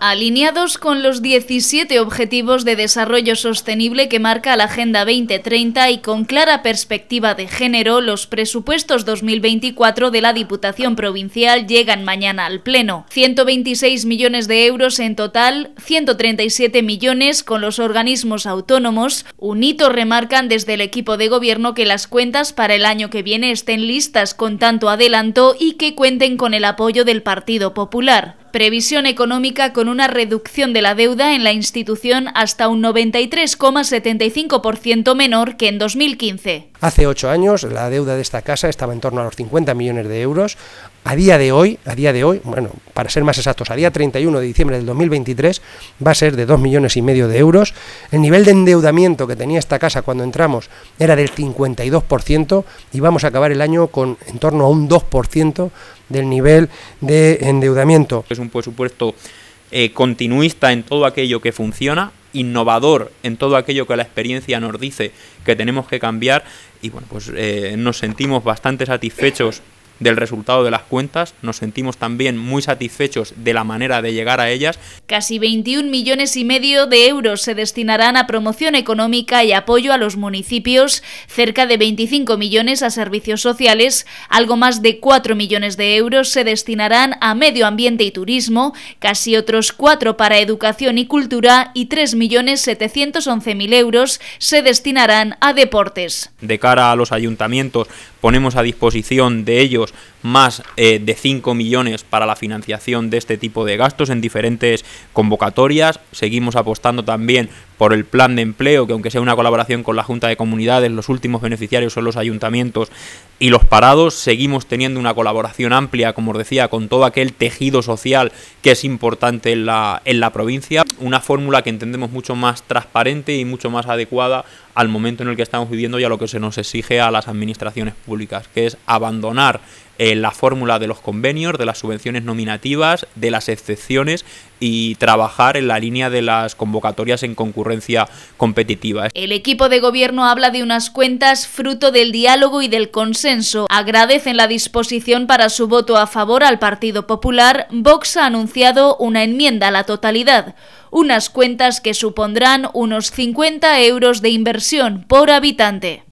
Alineados con los 17 Objetivos de Desarrollo Sostenible que marca la Agenda 2030 y con clara perspectiva de género, los presupuestos 2024 de la Diputación Provincial llegan mañana al Pleno. 126 millones de euros en total, 137 millones con los organismos autónomos. Un hito remarcan desde el equipo de gobierno que las cuentas para el año que viene estén listas con tanto adelanto y que cuenten con el apoyo del Partido Popular previsión económica con una reducción de la deuda en la institución hasta un 93,75% menor que en 2015. Hace ocho años la deuda de esta casa estaba en torno a los 50 millones de euros. A día de hoy, a día de hoy, bueno, para ser más exactos, a día 31 de diciembre del 2023 va a ser de 2 millones y medio de euros. El nivel de endeudamiento que tenía esta casa cuando entramos era del 52% y vamos a acabar el año con en torno a un 2% del nivel de endeudamiento. Es un presupuesto eh, continuista en todo aquello que funciona, innovador en todo aquello que la experiencia nos dice que tenemos que cambiar y bueno, pues eh, nos sentimos bastante satisfechos del resultado de las cuentas, nos sentimos también muy satisfechos de la manera de llegar a ellas. Casi 21 millones y medio de euros se destinarán a promoción económica y apoyo a los municipios, cerca de 25 millones a servicios sociales, algo más de 4 millones de euros se destinarán a medio ambiente y turismo, casi otros 4 para educación y cultura y 3.711.000 euros se destinarán a deportes. De cara a los ayuntamientos, ponemos a disposición de ellos más eh, de 5 millones para la financiación de este tipo de gastos en diferentes convocatorias. Seguimos apostando también por el plan de empleo, que aunque sea una colaboración con la Junta de Comunidades, los últimos beneficiarios son los ayuntamientos y los parados, seguimos teniendo una colaboración amplia, como os decía, con todo aquel tejido social que es importante en la, en la provincia, una fórmula que entendemos mucho más transparente y mucho más adecuada al momento en el que estamos viviendo y a lo que se nos exige a las administraciones públicas, que es abandonar en eh, la fórmula de los convenios, de las subvenciones nominativas, de las excepciones y trabajar en la línea de las convocatorias en concurrencia competitiva. El equipo de gobierno habla de unas cuentas fruto del diálogo y del consenso. Agradecen la disposición para su voto a favor al Partido Popular. Vox ha anunciado una enmienda a la totalidad. Unas cuentas que supondrán unos 50 euros de inversión por habitante.